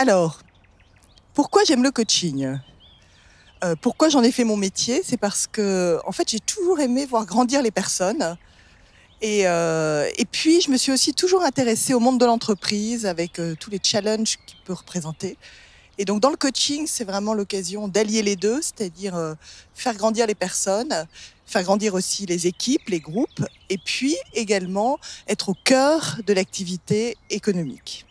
Alors, pourquoi j'aime le coaching euh, Pourquoi j'en ai fait mon métier C'est parce que, en fait, j'ai toujours aimé voir grandir les personnes. Et, euh, puis, je me suis aussi toujours intéressée au monde de l'entreprise avec euh, tous les challenges qu'il peut représenter. Et donc, dans le coaching, c'est vraiment l'occasion d'allier les deux, c'est-à-dire faire grandir les personnes, faire grandir aussi les équipes, les groupes, et puis également être au cœur de l'activité économique.